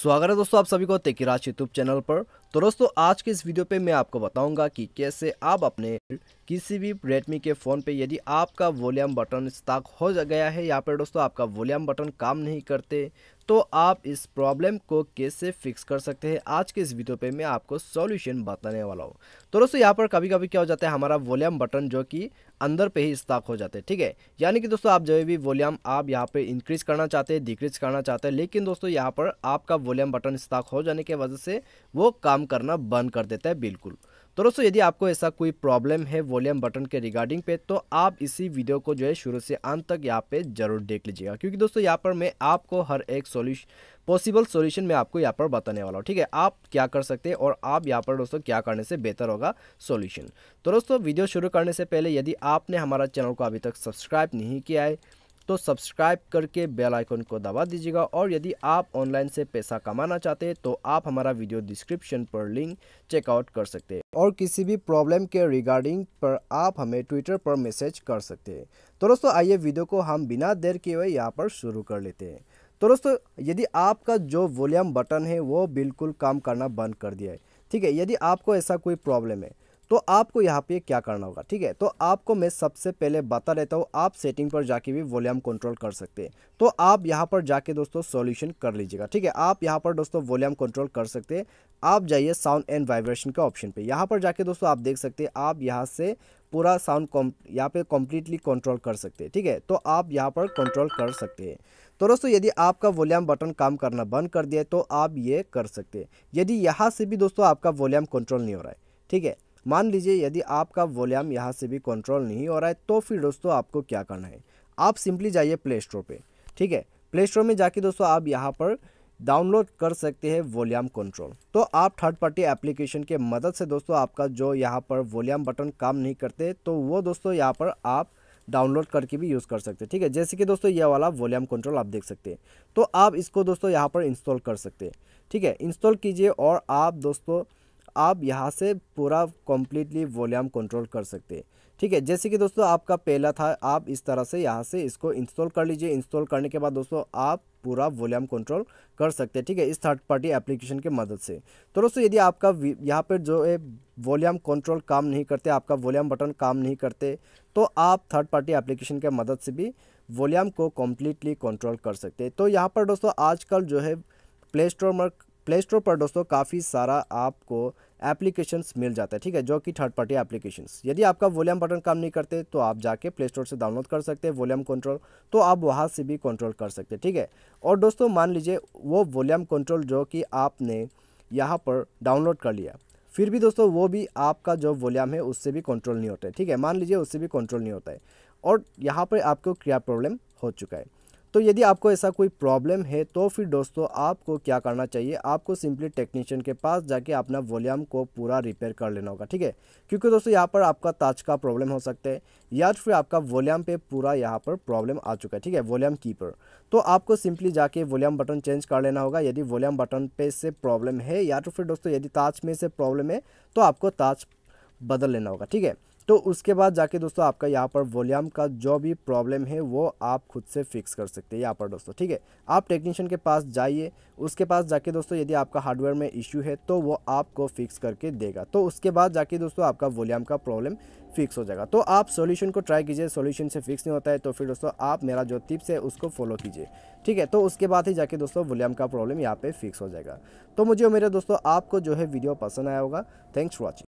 स्वागत है दोस्तों आप सभी को तेकिराज यूट्यूब चैनल पर तो दोस्तों आज के इस वीडियो पे मैं आपको बताऊंगा कि कैसे आप अपने किसी भी रेडमी के फ़ोन पे यदि आपका वॉल्यूम बटन स्टाक हो गया है या पर दोस्तों आपका वॉल्यूम बटन काम नहीं करते तो आप इस प्रॉब्लम को कैसे फिक्स कर सकते हैं आज के इस वीडियो पे मैं आपको सॉल्यूशन बताने वाला हूँ तो दोस्तों यहाँ पर कभी कभी क्या हो जाता है हमारा वॉल्यूम बटन जो कि अंदर पे ही स्टॉक हो जाते हैं ठीक है यानी कि दोस्तों आप जो भी वॉल्यूम आप यहाँ पे इंक्रीज करना चाहते हैं डिक्रीज करना चाहते हैं लेकिन दोस्तों यहाँ पर आपका वॉल्यूम बटन स्टॉक हो जाने की वजह से वो काम काम करना बंद कर देता है बिल्कुल तो दोस्तों यदि आपको ऐसा कोई प्रॉब्लम है वॉल्यूम बटन के रिगार्डिंग पे तो आप इसी वीडियो को जो है शुरू से अंत तक यहाँ पे जरूर देख लीजिएगा क्योंकि दोस्तों यहाँ पर मैं आपको हर एक सॉल्यूशन पॉसिबल सॉल्यूशन मैं आपको यहाँ पर बताने वाला हूँ ठीक है आप क्या कर सकते हैं और आप यहाँ पर दोस्तों क्या करने से बेहतर होगा सोल्यूशन तो दोस्तों वीडियो शुरू करने से पहले यदि आपने हमारा चैनल को अभी तक सब्सक्राइब नहीं किया है तो सब्सक्राइब करके बेल आइकन को दबा दीजिएगा और यदि आप ऑनलाइन से पैसा कमाना चाहते हैं तो आप हमारा वीडियो डिस्क्रिप्शन पर लिंक चेकआउट कर सकते हैं और किसी भी प्रॉब्लम के रिगार्डिंग पर आप हमें ट्विटर पर मैसेज कर सकते हैं तो दोस्तों आइए वीडियो को हम बिना देर किए हुए यहाँ पर शुरू कर लेते हैं तो दोस्तों यदि आपका जो वॉल्यूम बटन है वो बिल्कुल काम करना बंद कर दिया है ठीक है यदि आपको ऐसा कोई प्रॉब्लम है तो आपको यहाँ पे क्या करना होगा ठीक है तो आपको मैं सबसे पहले बता देता हूँ आप सेटिंग पर जाके भी वॉल्यूम कंट्रोल कर सकते हैं तो आप यहाँ पर जाके दोस्तों सॉल्यूशन कर लीजिएगा ठीक है आप यहाँ पर दोस्तों वॉल्यूम कंट्रोल कर सकते हैं आप जाइए साउंड एंड वाइब्रेशन का ऑप्शन पे यहाँ पर जाके दोस्तों आप देख सकते हैं आप यहाँ से पूरा साउंड कॉम यहाँ पर कंप्लीटली कंट्रोल कर सकते हैं ठीक है तो आप यहाँ पर कंट्रोल कर सकते हैं तो दोस्तों यदि आपका वॉल्यूम बटन काम करना बंद कर दिया है तो आप ये कर सकते हैं यदि यहाँ से भी दोस्तों आपका वॉल्यूम कंट्रोल नहीं हो रहा है ठीक है मान लीजिए यदि आपका वॉल्यूम यहाँ से भी कंट्रोल नहीं हो रहा है तो फिर दोस्तों आपको क्या करना है आप सिंपली जाइए प्ले स्टोर पर ठीक है प्ले स्टोर में जाके दोस्तों आप यहाँ पर डाउनलोड कर सकते हैं वॉल्यूम कंट्रोल तो आप थर्ड पार्टी एप्लीकेशन के मदद से दोस्तों आपका जो यहाँ पर वॉल्यूम बटन काम नहीं करते तो वो दोस्तों यहाँ पर आप डाउनलोड करके भी यूज़ कर सकते हैं ठीक है जैसे कि दोस्तों यह वाला वॉल्यूम कंट्रोल आप देख सकते हैं तो आप इसको दोस्तों यहाँ पर इंस्टॉल कर सकते हैं ठीक है इंस्टॉल कीजिए और आप दोस्तों आप यहाँ से पूरा कम्प्लीटली वॉल्यूम कंट्रोल कर सकते हैं ठीक है जैसे कि दोस्तों आपका पहला था आप इस तरह से यहाँ से इसको इंस्टॉल कर लीजिए इंस्टॉल करने के बाद दोस्तों आप पूरा वॉल्यूम कंट्रोल कर सकते हैं ठीक है इस थर्ड पार्टी एप्लीकेशन के मदद से तो दोस्तों यदि आपका यहाँ पर जो है वॉल्यूम कंट्रोल काम नहीं करते आपका वॉल्यूम बटन काम नहीं करते तो आप थर्ड पार्टी एप्लीकेशन के मदद से भी वॉल्यूम को कम्प्लीटली कंट्रोल कर सकते हैं तो यहाँ पर दोस्तों आजकल जो है प्ले स्टोर में प्ले स्टोर पर दोस्तों काफ़ी सारा आपको एप्लीकेशंस मिल जाता है ठीक है जो कि थर्ड पार्टी एप्लीकेशंस यदि आपका वॉल्यूम बटन काम नहीं करते तो आप जाके प्ले स्टोर से डाउनलोड कर सकते हैं वॉल्यूम कंट्रोल तो आप वहाँ से भी कंट्रोल कर सकते हैं ठीक है और दोस्तों मान लीजिए वो वॉल्यूम कंट्रोल जो कि आपने यहाँ पर डाउनलोड कर लिया फिर भी दोस्तों वो भी आपका जो वॉल्यूम है उससे भी कंट्रोल नहीं होता है ठीक है मान लीजिए उससे भी कंट्रोल नहीं होता है और यहाँ पर आपको क्या प्रॉब्लम हो चुका है तो यदि आपको ऐसा कोई प्रॉब्लम है तो फिर दोस्तों आपको क्या करना चाहिए आपको सिंपली टेक्नीशियन के पास जाके अपना वॉल्यूम को पूरा रिपेयर कर लेना होगा ठीक है क्योंकि दोस्तों यहाँ पर आपका ताज का प्रॉब्लम हो सकता है या तो फिर आपका वॉल्यूम पे पूरा यहाँ पर प्रॉब्लम आ चुका है ठीक है वॉल्यूम कीपर तो आपको सिंपली जाके वॉल्यूम बटन चेंज कर लेना होगा यदि वॉल्यूम बटन पे से प्रॉब्लम है या तो फिर दोस्तों यदि ताज में से प्रॉब्लम है तो आपको ताज बदल लेना होगा ठीक है तो उसके बाद जाके दोस्तों आपका यहाँ पर वॉल्यूम का जो भी प्रॉब्लम है वो आप खुद से फिक्स कर सकते हैं यहाँ पर दोस्तों ठीक है आप टेक्नीशियन के पास जाइए उसके पास जाके दोस्तों यदि आपका हार्डवेयर में इश्यू है तो वो आपको फिक्स करके देगा तो उसके बाद जाके दोस्तों आपका वॉल्यूम का प्रॉब्लम फिक्स हो जाएगा तो आप सोल्यूशन को ट्राई कीजिए सोल्यूशन से फिक्स नहीं होता है तो फिर दोस्तों आप मेरा जो टिप्स है उसको फॉलो कीजिए ठीक है तो उसके बाद ही जाके दोस्तों वॉल्यूम का प्रॉब्लम यहाँ पर फिक्स हो जाएगा तो मुझे मेरे दोस्तों आपको जो है वीडियो पसंद आया होगा थैंक्स फॉर वॉचिंग